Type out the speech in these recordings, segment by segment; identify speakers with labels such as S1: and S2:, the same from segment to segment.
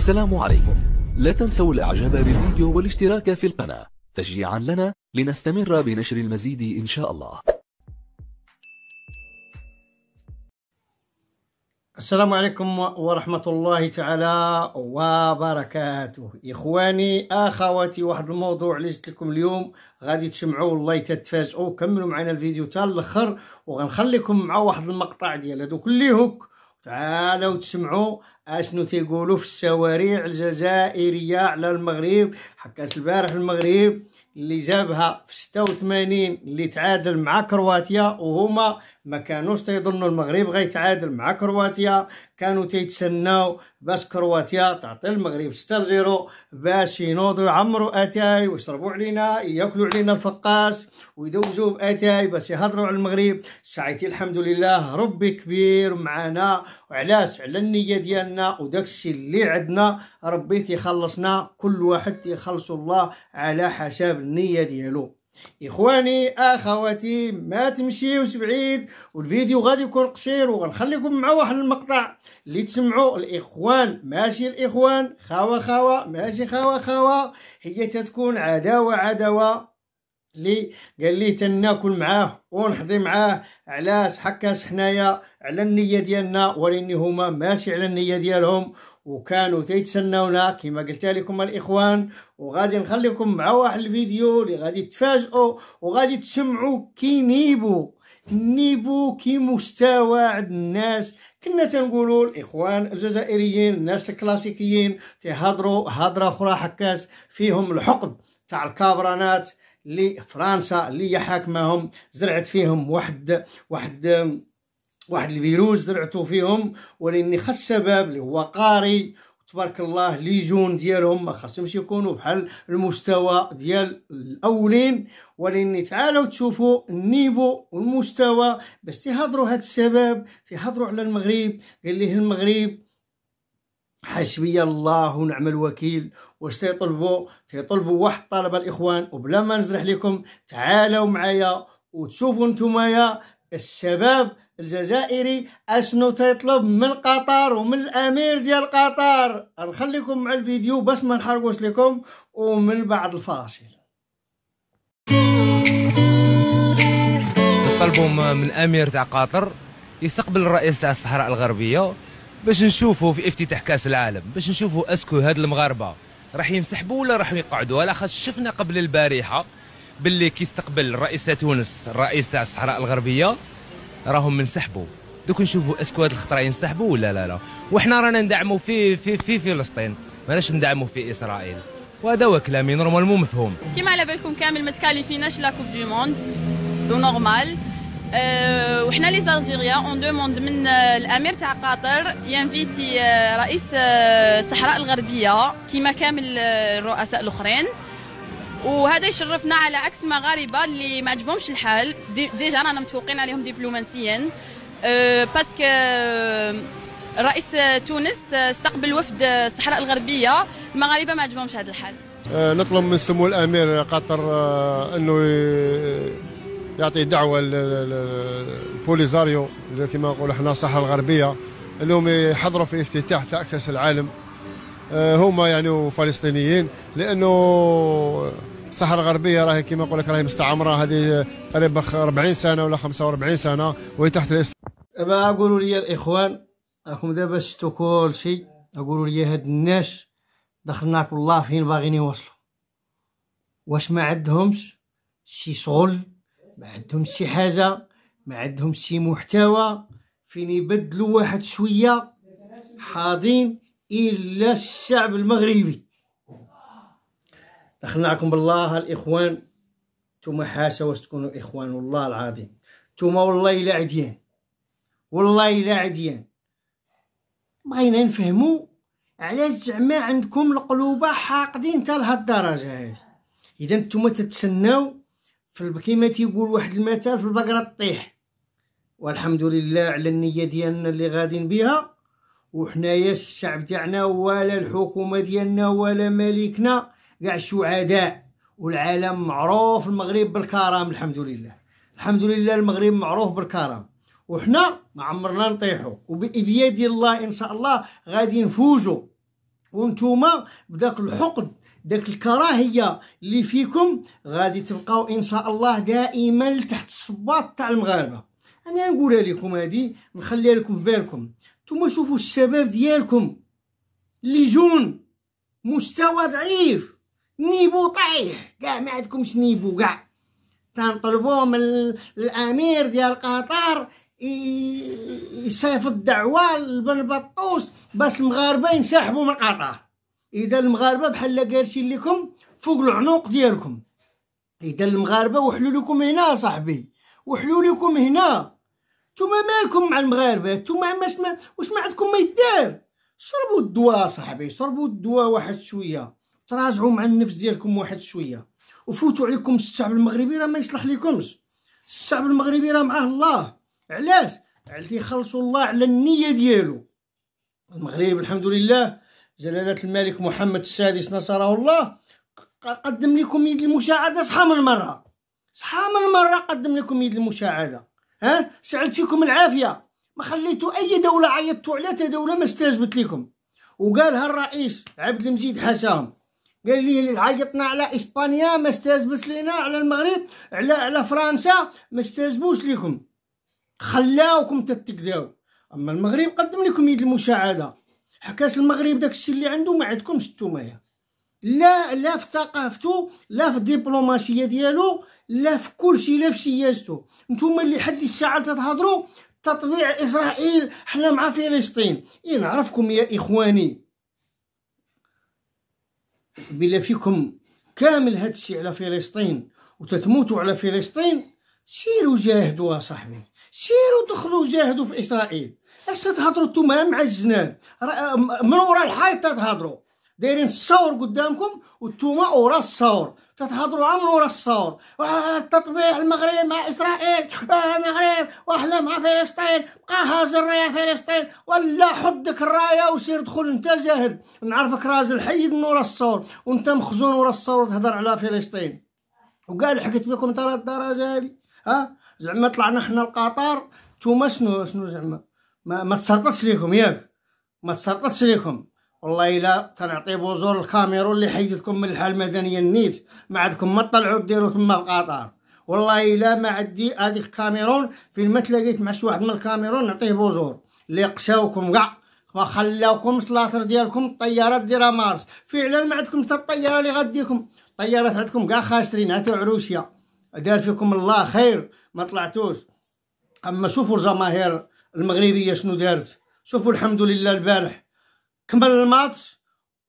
S1: السلام عليكم لا تنسوا الاعجاب بالفيديو والاشتراك في القناة تشجيعا لنا لنستمر بنشر المزيد ان شاء الله السلام عليكم ورحمة الله تعالى وبركاته إخواني أخواتي واحد الموضوع اللي لكم اليوم غادي تسمعوه والله تتفاجئوا كملوا معنا الفيديو تاع الاخر وغنخليكم مع واحد المقطع ديال هذوك اللي هوك تعالوا تسمعوا اشنو تيقولوا في الشوارع الجزائريه على المغرب حكاس البارح المغرب اللي جابها في 86 اللي تعادل مع كرواتيا وهما ما كانوش تيظنوا المغرب غيتعادل مع كرواتيا كانوا تيتسناو باش كرواتيا تعطي المغرب 6 0 باش ينوضوا يعمروا اتاي ويشربوا علينا ياكلوا علينا الفقاس ويدوزوا باتاي باش يهضروا على المغرب ساعتي الحمد لله ربي كبير معانا وعلاش على النيه ديالنا وداك الشيء اللي عندنا ربي تيخلصنا كل واحد تيخلص الله على حسب النيه ديالو اخواني اخواتي ما تمشيوش بعيد والفيديو غادي يكون قصير وغنخليكم مع واحد المقطع اللي تسمعوا الاخوان ماشي الاخوان خاوه خاوه ماشي خاوه خاوه هي تتكون عداوه عداوه لي قال لي تناكل معاه ونحضي معاه علاش حكاش حنايا على النيه ديالنا وريني هما ماشي على النيه ديالهم وكانوا تيتسناونا كما قلت لكم الاخوان وغادي نخليكم مع واحد الفيديو اللي غادي تفاجئوا وغادي تسمعوا كي نيبو كي مستوى عند الناس كنا تنقولوا الاخوان الجزائريين الناس الكلاسيكيين تيهضروا هضره اخرى حكاس فيهم الحقد تاع الكابرانات اللي فرنسا اللي حاكمهم زرعت فيهم واحد واحد واحد الفيروس زرعتو فيهم ولاني خا السبب اللي هو قاري تبارك الله جون ديالهم ما خاصهمش يكونوا بحال المستوى ديال الاولين ولكن تعالوا تشوفوا النيفو والمستوى باش تيهضروا هاد الشباب تيهضروا على المغرب قال ليه المغرب حسبي الله ونعم الوكيل واش تيطلبوا تيطلبوا واحد الطلبه الاخوان وبلا ما نزرح لكم تعالوا معايا وتشوفوا نتوما الشباب الجزائري اشنو تيطلب من قطر ومن الامير ديال قطر نخليكم مع الفيديو بس ما نحرقوش لكم ومن بعد الفاصل طلبوا من الامير تاع قطر يستقبل الرئيس تاع الصحراء الغربيه باش نشوفوا في افتتاح كاس العالم باش نشوفوا اسكو هاد المغاربه راح ينسحبوا ولا راح يقعدوا على خاطر شفنا قبل البارحه باللي كيستقبل الرئيس تاع تونس الرئيس تاع الصحراء الغربيه راهم منسحبوا دوك نشوفوا اسكو هاد الخطره ينسحبوا ولا لا لا وحنا رانا ندعموا في في في فلسطين ماناش ندعموا في اسرائيل وهذا هو كلامي نورمالمون مفهوم كيما على بالكم كامل ما تكاليفيناش لا كوب دو موند دو نورمال أه وحنا لي زالجيريا اون دوموند من آه، الامير تاع قطر ينفيتي آه، رئيس الصحراء آه، الغربيه كيما كامل الرؤساء الاخرين وهذا يشرفنا على عكس المغاربه اللي ما عجبهمش الحال ديجا رانا متفوقين عليهم دبلوماسيا أه باسكو أه، رئيس تونس أه، استقبل وفد الصحراء الغربيه المغاربه ما عجبهمش هذا الحال أه نطلب من سمو الامير قطر أه انه يعطي دعوه للبوليزاريو كما نقولوا احنا الصحراء الغربيه انهم يحضروا في افتتاح تاع كاس العالم أه، هما يعني فلسطينيين لانه الصحراء الغربيه راهي كما نقول لك راهي مستعمره هذه قريب 40 سنه ولا 45 سنه وهي تحت الإسلام ما قولوا لي الاخوان راكم دابا شفتوا كل شيء قولوا لي هاد الناس دخلناك والله فين باغيين يوصلوا واش ما عندهمش شي شغل ما عندهمش شي حاجه ما عندهمش شي محتوى فين يبدلوا واحد شويه حاضين الا الشعب المغربي دخلناكم بالله الاخوان نتوما حاشا واش تكونوا اخوان والله العظيم نتوما والله الا عديان والله الا عديان بغينا نفهموا علاش زعما عندكم القلوب حاقدين حتى لهاد الدرجه هذه اذا نتوما تتسناو في كيما تيقول واحد المثال في البقره تطيح والحمد لله على النيه ديالنا اللي غادين بها وحنايا الشعب تاعنا ولا الحكومه ديالنا ولا ملكنا كاع الشعداء والعالم معروف المغرب بالكرم الحمد لله الحمد لله المغرب معروف بالكرم وحنا ما عمرنا نطيحوا وبيد الله ان شاء الله غادي نفوزوا وانتوما بداك الحقد داك الكراهيه اللي فيكم غادي تبقاو ان شاء الله دائما تحت الصباط تاع المغاربه انا نقولها لكم هذه نخليها لكم في بالكم نتوما شوفوا الشباب ديالكم اللي جون مستوى ضعيف نيبو طايح كاع ما عندكمش نيبو كاع تنطلبوا من الامير ديال قطر يصيفط دعوه لبن بطوس باش المغاربه ينسحبوا من قطر اذا المغاربه بحال جالسين لكم فوق العنق ديالكم اذا المغاربه وحلوا لكم هنا صاحبي وحلوا لكم هنا نتوما مالكم مع المغاربه نتوما ما واش ما عندكم ما يدار شربوا الدواء صاحبي شربوا الدواء واحد شويه تراجعوا مع النفس ديالكم واحد شويه وفوتوا عليكم الشعب المغربي راه ما يصلح لكمش الشعب المغربي راه معاه الله علاش على خلصوا الله على النيه ديالو المغرب الحمد لله جلاله الملك محمد السادس نصره الله قدم لكم يد المساعده صحه من مره صحه من مره قدم لكم يد المساعده ها سعد فيكم العافيه ما خليتوا اي دوله عيطتوا عليها دوله ما استجبت لكم وقالها الرئيس عبد المجيد حسام قال لي عيطنا على اسبانيا ما استاذبس لينا على المغرب على على فرنسا ما استاذبوش ليكم خلاوكم تتكداو اما المغرب قدم لكم يد المساعده حكاش المغرب داك الشيء اللي عنده ما عندكمش نتوما لا لا في ثقافته لا في الدبلوماسيه ديالو لا في كل شيء لا في سياسته نتوما اللي حد الساعه تتهضروا تطبيع اسرائيل حنا مع فلسطين اي نعرفكم يا اخواني بلا فيكم كامل هاد الشيء على فلسطين وتتموتوا على فلسطين سيروا جاهدوا يا صاحبي سيروا دخلوا جاهدوا في اسرائيل اش تهضروا نتوما مع الجناب من ورا الحائط تهضروا دايرين الصور قدامكم وانتوما ورا الصور تتهضروا عام ورا الثور التطبيع آه، المغرب مع اسرائيل آه، المغرب واحنا مع فلسطين بقى هاز الرايه فلسطين ولا حدك الرايه وسير دخل انت جاهل نعرفك راجل حيد من ورا الصور وانت مخزون ورا الصور تهضر على فلسطين وقال حكيت بكم ترى الدرجه هذه ها زعما طلعنا حنا القطار نتوما شنو شنو زعما ما, ما ليكم ياك ما تسلطتش ليكم والله الا تنعطي بوزور الكاميرون اللي حيدتكم من الحال المدنيه النيت ما عندكم ما تطلعوا ديروا تما القطار والله الا ما عندي هذيك الكاميرون فين ما تلاقيت مع شي واحد من الكاميرون نعطيه بوزور اللي قشاوكم كاع ما خلاوكم سلاطر ديالكم الطيارات ديرها مارس فعلا ما عندكم حتى الطياره اللي غاديكم الطيارات عندكم كاع خاسرين عتو عروسيه دار فيكم الله خير ما طلعتوش اما شوفوا الجماهير المغربيه شنو دارت شوفوا الحمد لله البارح كمل الماتش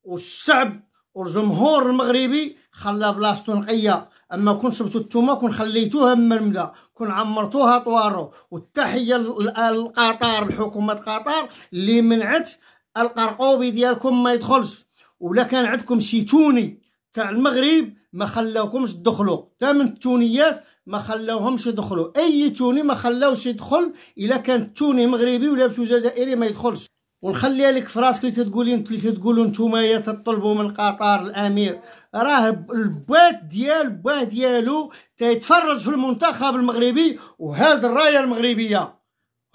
S1: والشعب والجمهور المغربي خلى بلاصتو نقيه اما كون سبتو نتوما كون خليتوها مرمده كون عمرتوها طوارو والتحيه لقطر لحكومه قطر اللي منعت القرقوبي ديالكم ما يدخلش ولا كان عندكم شي توني تاع المغرب ما خلاوكمش تدخلوا من التونيات ما خلاوهمش يدخلوا اي توني ما خلاوش يدخل الا كان توني مغربي ولا جزائري ما يدخلش ونخليها لك في راسك اللي تتقولي انت اللي تتقولوا نتوما يا تطلبوا من قطر الامير راه البات ديال الباه ديالو تيتفرج في المنتخب المغربي وهذا الرايه المغربيه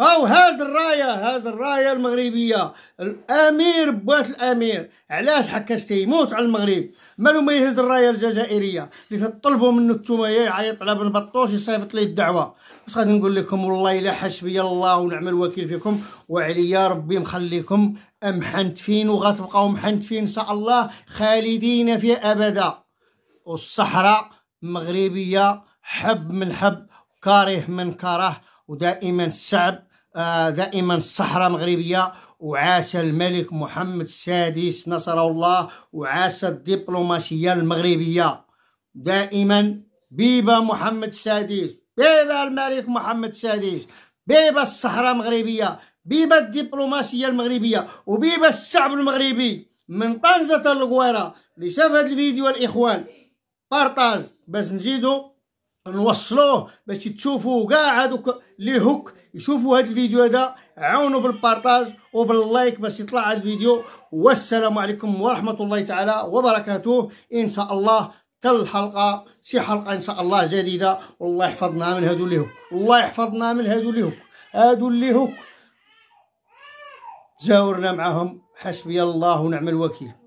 S1: او هاز الرايه هاز الرايه المغربيه الامير بوات الامير علاش حكا يموت على المغرب مالو ما يهز الرايه الجزائريه اللي تطلبوا منه نتوما يعيط على بن بطوش يصيفط لي الدعوه واش غادي نقول لكم والله الا حسبي الله ونعم الوكيل فيكم وعليا ربي مخليكم محنتفين وغتبقاو محنتفين ان شاء الله خالدين فيها ابدا والصحراء مغربيه حب من حب كاره من كره ودائما الشعب آه، دائما الصحراء المغربيه وعاش الملك محمد السادس نصره الله وعاش الدبلوماسيه المغربيه دائما بيبا محمد السادس بيبا الملك محمد السادس بيبا الصحراء المغربيه بيبا الدبلوماسيه المغربيه وبيبا الشعب المغربي من طنجه للقويره اللي شاف هذا الفيديو الاخوان بارطاج باش نزيدو نوصلوه باش تشوفوا كاع هذوك لي هوك يشوفوا هذا الفيديو هذا عاونوا بالبارطاج وباللايك باش يطلع هذا الفيديو والسلام عليكم ورحمه الله تعالى وبركاته ان شاء الله تل حلقه شي حلقه ان شاء الله جديده والله يحفظنا من هذو لي هوك الله يحفظنا من هذو لي هوك هذو لي هوك تجاورنا معاهم حسبي الله ونعم الوكيل